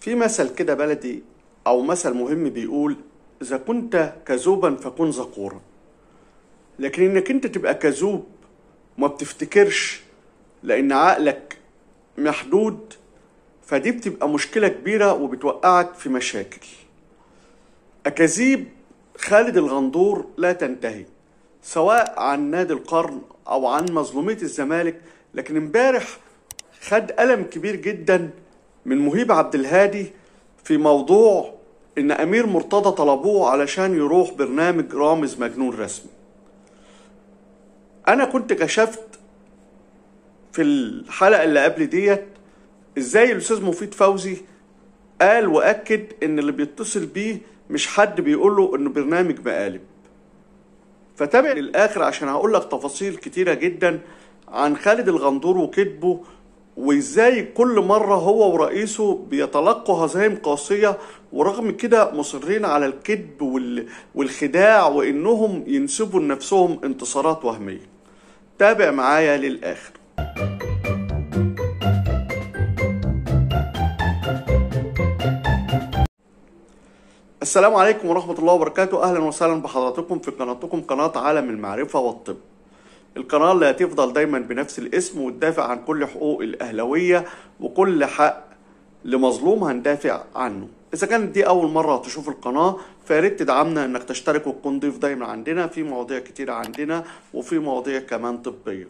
في مثل كده بلدي أو مثل مهم بيقول إذا كنت كذوبا فكن زقورا لكن إنك أنت تبقى كذوب ما بتفتكرش لأن عقلك محدود فدي بتبقى مشكلة كبيرة وبتوقعك في مشاكل أكاذيب خالد الغندور لا تنتهي سواء عن نادي القرن أو عن مظلومية الزمالك لكن امبارح خد ألم كبير جداً من مهيب عبد الهادي في موضوع ان امير مرتضى طلبوه علشان يروح برنامج رامز مجنون رسمي انا كنت كشفت في الحلقه اللي قبل ديت ازاي الاستاذ مفيد فوزي قال واكد ان اللي بيتصل بيه مش حد بيقول له انه برنامج مقالب فتابع للاخر عشان هقول لك تفاصيل كتيره جدا عن خالد الغندور وكذبه وازاي كل مرة هو ورئيسه بيتلقوا هزايم قاسية ورغم كده مصرين على الكذب والخداع وانهم ينسبوا لنفسهم انتصارات وهمية تابع معايا للاخر السلام عليكم ورحمة الله وبركاته أهلا وسهلا بحضراتكم في قناتكم قناة عالم المعرفة والطب القناة اللي هتفضل دايما بنفس الاسم وتدافع عن كل حقوق الأهلوية وكل حق لمظلوم هندافع عنه إذا كانت دي أول مرة تشوف القناة فياريت تدعمنا إنك تشترك وتكون ضيف دايما عندنا في مواضيع كتيرة عندنا وفي مواضيع كمان طبية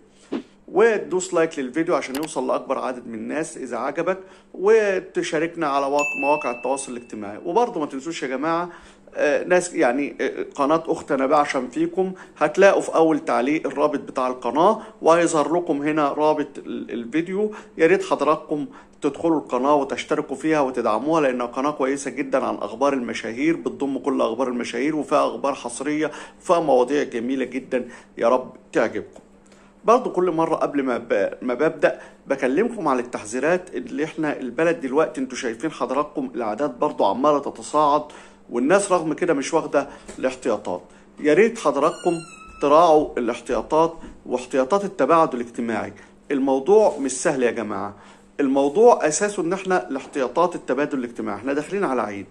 وتدوس لايك للفيديو عشان يوصل لأكبر عدد من الناس إذا عجبك وتشاركنا على مواقع التواصل الاجتماعي وبرضه ما تنسوش يا جماعة آه، ناس يعني آه، قناة أختنا بعشم فيكم هتلاقوا في أول تعليق الرابط بتاع القناة وهيظهر لكم هنا رابط الفيديو يا ريت حضراتكم تدخلوا القناة وتشتركوا فيها وتدعموها لأنها قناة كويسة جدا عن أخبار المشاهير بتضم كل أخبار المشاهير وفيها أخبار حصرية وفيها مواضيع جميلة جدا يا رب تعجبكم برضه كل مرة قبل ما ما ببدأ بكلمكم على التحذيرات اللي احنا البلد دلوقتي انتوا شايفين حضراتكم الأعداد برضه عمالة تتصاعد والناس رغم كده مش واخده الاحتياطات يا ريت حضراتكم تراعوا الاحتياطات واحتياطات التباعد الاجتماعي الموضوع مش سهل يا جماعه الموضوع اساسه ان احنا الاحتياطات التبادل الاجتماعي احنا داخلين على عيد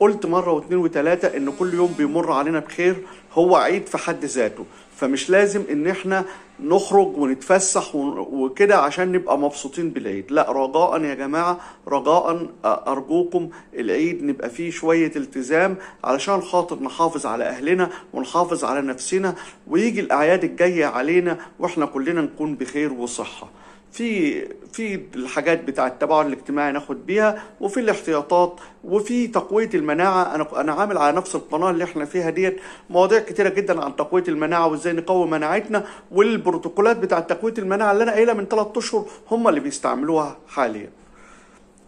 قلت مره واثنين وثلاثه ان كل يوم بيمر علينا بخير هو عيد في حد ذاته فمش لازم ان احنا نخرج ونتفسح وكده عشان نبقى مبسوطين بالعيد لا رجاء يا جماعة رجاء أرجوكم العيد نبقى فيه شوية التزام علشان خاطر نحافظ على أهلنا ونحافظ على نفسنا ويجي الأعياد الجاية علينا وإحنا كلنا نكون بخير وصحة في في الحاجات بتاع التباعد الاجتماعي ناخد بيها وفي الاحتياطات وفي تقويه المناعه انا انا عامل على نفس القناه اللي احنا فيها ديت مواضيع كتيره جدا عن تقويه المناعه وازاي نقوي مناعتنا والبروتوكولات بتاع تقويه المناعه اللي انا قايلها من ثلاث اشهر هم اللي بيستعملوها حاليا.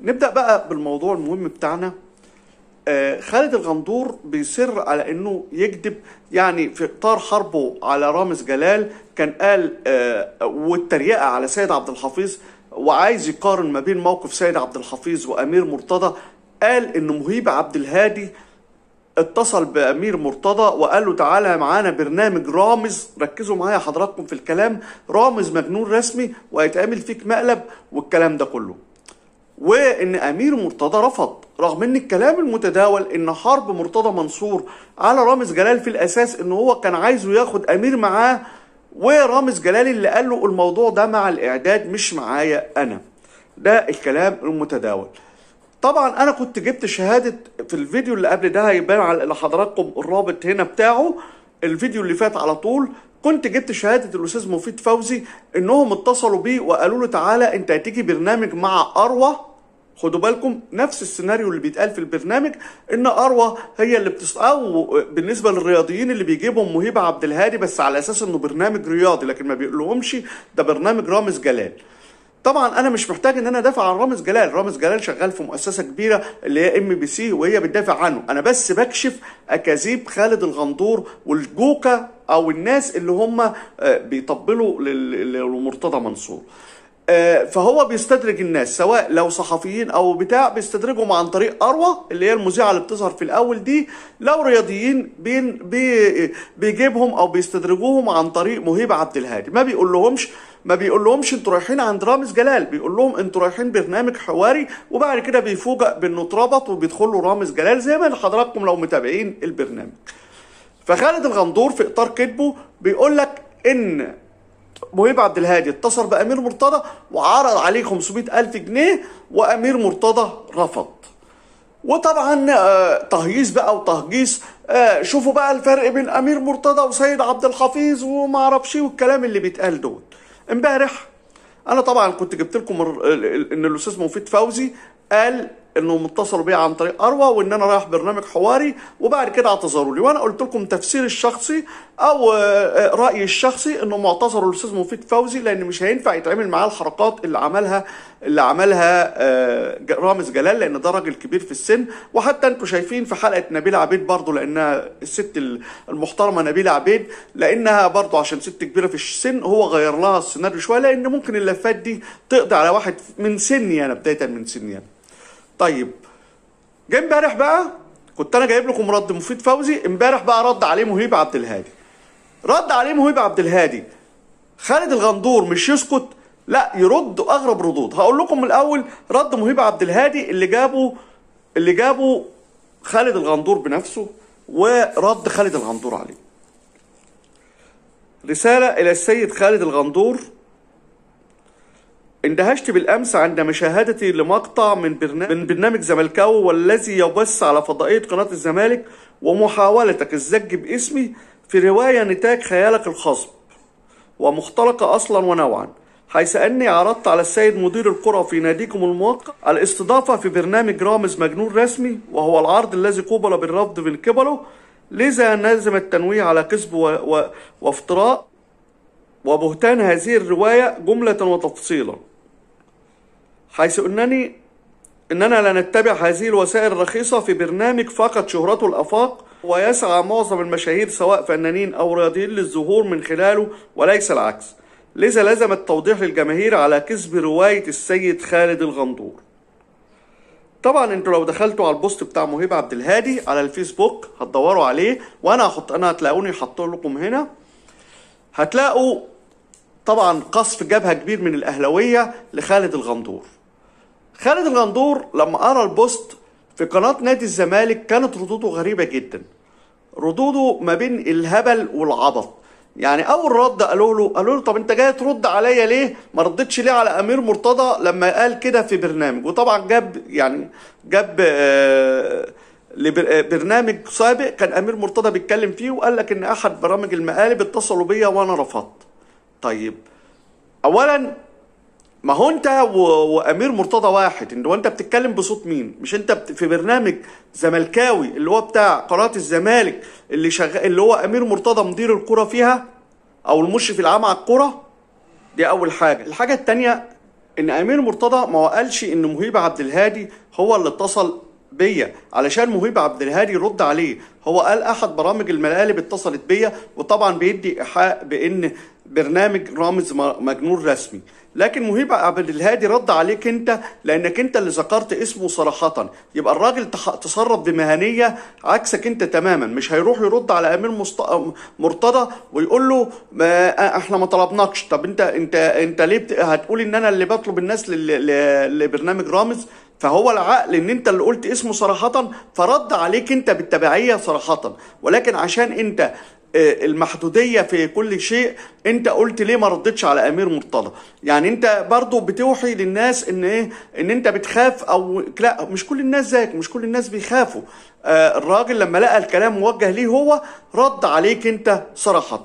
نبدا بقى بالموضوع المهم بتاعنا آه، خالد الغندور بيصر على انه يكذب يعني في اطار حربه على رامز جلال كان قال آه، والتريقه على سيد عبد الحفيظ وعايز يقارن ما بين موقف سيد عبد الحفيظ وامير مرتضى قال ان مهيب عبد الهادي اتصل بامير مرتضى وقال له تعالى معانا برنامج رامز ركزوا معايا حضراتكم في الكلام رامز مجنون رسمي وهيتعمل فيك مقلب والكلام ده كله وان امير مرتضى رفض رغم ان الكلام المتداول ان حرب مرتضى منصور على رامز جلال في الاساس ان هو كان عايزه ياخد امير معاه ورامز جلال اللي قال له الموضوع ده مع الاعداد مش معايا انا ده الكلام المتداول طبعا انا كنت جبت شهاده في الفيديو اللي قبل ده هيبان على حضراتكم الرابط هنا بتاعه الفيديو اللي فات على طول كنت جبت شهادة الأستاذ مفيد فوزي إنهم اتصلوا بيه وقالوا له تعالى أنت هتيجي برنامج مع أروى خدوا بالكم نفس السيناريو اللي بيتقال في البرنامج ان اروى هي اللي بتس او بالنسبه للرياضيين اللي بيجيبهم مهيب عبد الهادي بس على اساس انه برنامج رياضي لكن ما بيقولهمش ده برنامج رامز جلال طبعا انا مش محتاج ان انا ادافع عن رامز جلال رامز جلال شغال في مؤسسه كبيره اللي هي ام بي سي وهي بتدافع عنه انا بس بكشف اكاذيب خالد الغندور والجوكا او الناس اللي هم آه، بيطبلوا لمرتضى منصور آه، فهو بيستدرج الناس سواء لو صحفيين او بتاع بيستدرجهم عن طريق اروى اللي هي المذيعه اللي بتظهر في الاول دي لو رياضيين بين بي بيجيبهم او بيستدرجوهم عن طريق مهيب عبد الهادي ما بيقول لهمش ما بيقول لهمش انتوا رايحين عند رامز جلال بيقول لهم انتوا رايحين برنامج حواري وبعد كده بيفوجئ بانه اتربط وبيدخلوا رامز جلال زي ما حضراتكم لو متابعين البرنامج فخالد الغندور في اطار كذبه بيقول لك ان مهيب عبد الهادي اتصل بامير مرتضى وعرض عليه 500 الف جنيه وامير مرتضى رفض وطبعا آه، تهييص بقى وتهجيص آه، شوفوا بقى الفرق بين امير مرتضى وسيد عبد الحفيظ وما اعرفش إيه والكلام اللي بيتقال دوت امبارح انا طبعا كنت جبت لكم ان الاستاذ مفيد فوزي قال انه متصلوا بيا عن طريق اروى وان انا رايح برنامج حواري وبعد كده اعتذروا لي وانا قلت لكم تفسيري الشخصي او آه، آه، رايي الشخصي انه معتذر الاستاذ مفيد فوزي لان مش هينفع يتعمل معاه الحركات اللي عملها اللي عملها آه، رامز جلال لان ده راجل كبير في السن وحتى انتم شايفين في حلقه نبيله عبيد برضه لانها الست المحترمه نبيله عبيد لانها برضه عشان ست كبيره في السن هو غير لها السيناريو شويه لان ممكن اللفات دي تقضي على واحد من سني انا بدايه من سني أنا. طيب جه امبارح بقى كنت انا جايب لكم رد مفيد فوزي امبارح بقى رد عليه مهيب عبد الهادي رد عليه مهيب عبد الهادي خالد الغندور مش يسكت لا يرد اغرب ردود هقول لكم الاول رد مهيب عبد الهادي اللي جابه اللي جابه خالد الغندور بنفسه ورد خالد الغندور عليه رسالة إلى السيد خالد الغندور اندهشت بالامس عند مشاهدتي لمقطع من برنامج, من برنامج زملكاو والذي يبث على فضائيه قناه الزمالك ومحاولتك الزج باسمي في روايه نتاج خيالك الخصب ومختلقه اصلا ونوعا حيث اني عرضت على السيد مدير القرى في ناديكم الموقع الاستضافه في برنامج رامز مجنون رسمي وهو العرض الذي قوبل بالرفض من قبله لذا نلزم التنويه على كذب و... و... وافتراء وبهتان هذه الروايه جمله وتفصيلا حيث أنني أننا لا نتبع هذه الوسائل الرخيصة في برنامج فقد شهرته الأفاق ويسعى معظم المشاهير سواء فنانين أو رياضيين للظهور من خلاله وليس العكس لذا لزم التوضيح للجماهير على كذب رواية السيد خالد الغندور طبعا انتوا لو دخلتوا على البوست بتاع مهيب عبد الهادي على الفيسبوك هتدوروا عليه وانا هحط انا هتلاقوني حاطه لكم هنا هتلاقوا طبعا قصف جبهه كبير من الاهلاويه لخالد الغندور خالد الغندور لما قرا البوست في قناة نادي الزمالك كانت ردوده غريبة جدا ردوده ما بين الهبل والعبط يعني اول رد قالوا له قالوا له طب انت جاي ترد عليا ليه ما ردتش ليه على امير مرتضى لما قال كده في برنامج وطبعا جاب يعني جاب آه، لبرنامج آه، سابق كان امير مرتضى بيتكلم فيه وقال لك ان احد برامج المقالب اتصلوا بيا وانا رفضت طيب اولا ما هو انت و... وامير مرتضى واحد ان هو انت بتتكلم بصوت مين مش انت بت... في برنامج زملكاوي اللي هو بتاع قناه الزمالك اللي شغ... اللي هو امير مرتضى مدير الكره فيها او المشرف العام على الكره دي اول حاجه الحاجه الثانيه ان امير مرتضى ما قالش ان مهيب عبد الهادي هو اللي اتصل بيا علشان مهيب عبد الهادي يرد عليه هو قال احد برامج المقالب اتصلت بيا وطبعا بيدي ايحاء بان برنامج رامز مجنون رسمي لكن مهيب عبد الهادي رد عليك انت لانك انت اللي ذكرت اسمه صراحه يبقى الراجل تصرف بمهنيه عكسك انت تماما مش هيروح يرد على امير مست... مرتضى ويقول له ما آه، احنا ما طلبناكش طب انت انت انت ليه بت... هتقول ان انا اللي بطلب الناس ل... ل... لبرنامج رامز فهو العقل ان انت اللي قلت اسمه صراحة فرد عليك انت بالتبعية صراحة ولكن عشان انت آه، المحدودية في كل شيء انت قلت ليه ما ردتش على امير مرتضى يعني انت برضو بتوحي للناس ان ايه ان انت بتخاف او لا مش كل الناس زيك مش كل الناس بيخافوا آه، الراجل لما لقى الكلام موجه ليه هو رد عليك انت صراحة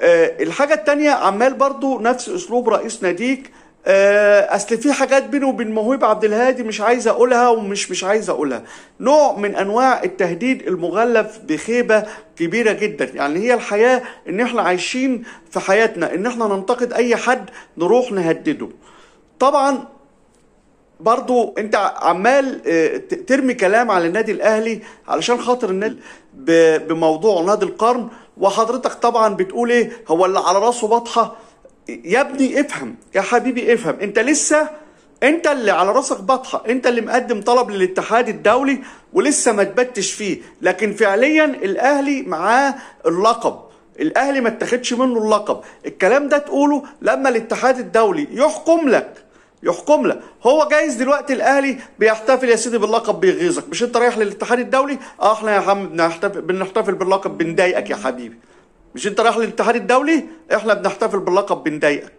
آه، الحاجة التانية عمال برضو نفس اسلوب رئيس ناديك آه، اصل في حاجات بينه وبين موهوب عبد الهادي مش عايز اقولها ومش مش عايز اقولها نوع من انواع التهديد المغلف بخيبه كبيره جدا يعني هي الحياه ان احنا عايشين في حياتنا ان احنا ننتقد اي حد نروح نهدده طبعا برضو انت عمال آه، ترمي كلام على النادي الاهلي علشان خاطر النادي بموضوع نادي القرن وحضرتك طبعا بتقول ايه هو اللي على راسه بطحه يا ابني افهم يا حبيبي افهم انت لسه انت اللي على راسك بطحه انت اللي مقدم طلب للاتحاد الدولي ولسه ما تبتش فيه لكن فعليا الاهلي معاه اللقب الاهلي ما اتخدش منه اللقب الكلام ده تقوله لما الاتحاد الدولي يحكم لك يحكم لك هو جايز دلوقتي الاهلي بيحتفل يا سيدي باللقب بيغيظك مش انت رايح للاتحاد الدولي اه احنا يا عم بنحتفل باللقب بنضايقك يا حبيبي مش انت رايح الاتحاد الدولي احنا بنحتفل باللقب بنضايقك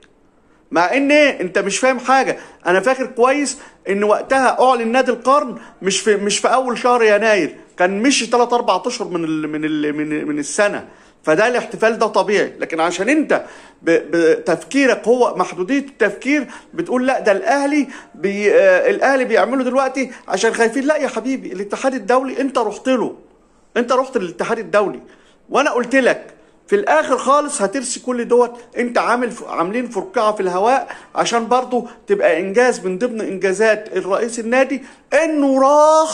مع ان انت مش فاهم حاجه انا فاكر كويس ان وقتها اعلن نادي القرن مش في مش في اول شهر يناير كان مشي 3 4 اشهر من الـ من الـ من, من السنه فده الاحتفال ده طبيعي لكن عشان انت بتفكيرك هو محدوديه التفكير بتقول لا ده الاهلي بي آه، الاهلي بيعمله دلوقتي عشان خايفين لا يا حبيبي الاتحاد الدولي انت رحت له انت رحت للاتحاد الدولي وانا قلت لك في الاخر خالص هترسي كل دوت انت عامل عاملين فرقعه في الهواء عشان برضه تبقى انجاز من ضمن انجازات الرئيس النادي انه راح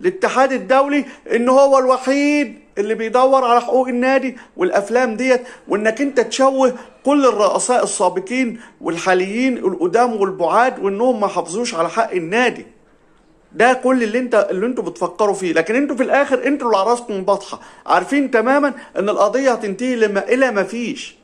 الاتحاد الدولي ان هو الوحيد اللي بيدور على حقوق النادي والافلام ديت وانك انت تشوه كل الرؤساء السابقين والحاليين القدام والبعاد وانهم ما حافظوش على حق النادي ده كل اللي انت اللي انتوا بتفكروا فيه لكن انتوا في الاخر انتوا اللي راسكم البطحة عارفين تماما ان القضيه هتنتهي لما الى ما فيش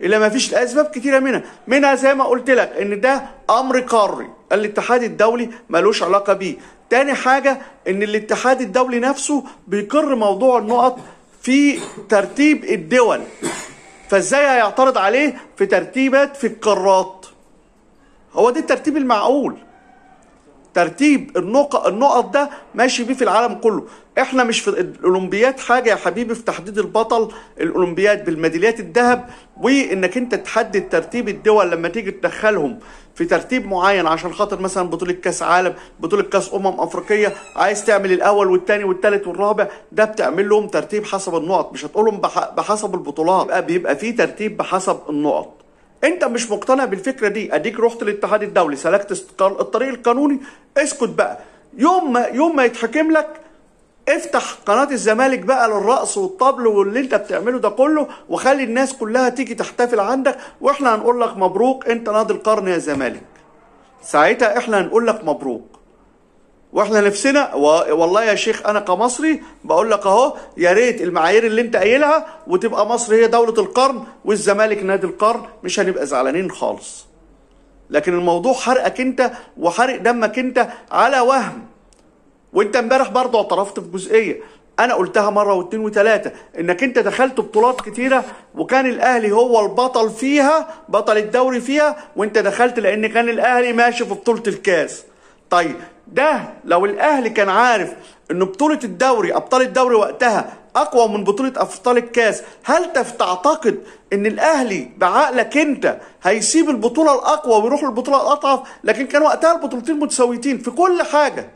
الى ما فيش لاسباب كتيره منها منها زي ما قلت لك ان ده امر قاري الاتحاد الدولي ملوش علاقه بيه تاني حاجه ان الاتحاد الدولي نفسه بيقر موضوع النقط في ترتيب الدول فازاي هيعترض عليه في ترتيبات في القارات هو ده الترتيب المعقول ترتيب النقط النقط ده ماشي بيه في العالم كله احنا مش في الاولمبياد حاجه يا حبيبي في تحديد البطل الاولمبياد بالميداليات الذهب وانك انت تحدد ترتيب الدول لما تيجي تدخلهم في ترتيب معين عشان خاطر مثلا بطوله كاس عالم بطوله كاس امم افريقيه عايز تعمل الاول والثاني والثالث والرابع ده بتعمل لهم ترتيب حسب النقط مش هتقولهم بحسب البطولات بيبقى, بيبقى ترتيب بحسب النقط انت مش مقتنع بالفكره دي اديك رحت للاتحاد الدولي سلكت الطريق القانوني اسكت بقى يوم ما يوم ما يتحكم لك افتح قناة الزمالك بقى للرقص والطبل واللي انت بتعمله ده كله وخلي الناس كلها تيجي تحتفل عندك واحنا هنقول لك مبروك انت نادي القرن يا زمالك ساعتها احنا هنقول لك مبروك واحنا نفسنا والله يا شيخ انا كمصري بقول لك اهو يا ريت المعايير اللي انت قايلها وتبقى مصر هي دوله القرن والزمالك نادي القرن مش هنبقى زعلانين خالص لكن الموضوع حرقك انت وحرق دمك انت على وهم وانت امبارح برضه اعترفت في جزئيه انا قلتها مره واتنين وتلاته انك انت دخلت بطولات كتيره وكان الاهلي هو البطل فيها بطل الدوري فيها وانت دخلت لان كان الاهلي ماشي في بطوله الكاس طيب ده لو الاهلي كان عارف ان بطوله الدوري ابطال الدوري وقتها اقوى من بطوله ابطال الكاس هل تعتقد ان الاهلي بعقلك انت هيسيب البطوله الاقوى ويروح للبطوله الاضعف لكن كان وقتها البطولتين متساويتين في كل حاجه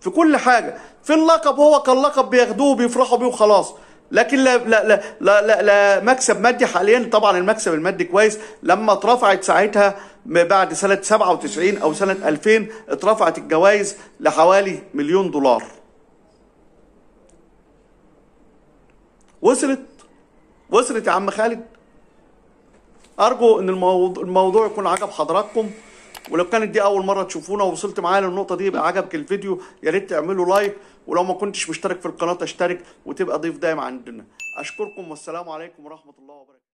في كل حاجه في اللقب هو كان لقب بياخدوه وبيفرحوا بيه وخلاص لكن لا لا لا, لا, لا مكسب مادي حاليا طبعا المكسب المادي كويس لما اترفعت ساعتها بعد سنة 97 أو سنة 2000 اترفعت الجوائز لحوالي مليون دولار وصلت وصلت يا عم خالد أرجو أن الموضوع يكون عجب حضراتكم ولو كانت دي اول مره تشوفونا ووصلت معايا للنقطه دي يبقى عجبك الفيديو يا ريت تعملوا لايك ولو ما كنتش مشترك في القناه اشترك وتبقى ضيف دايم عندنا اشكركم والسلام عليكم ورحمه الله وبركاته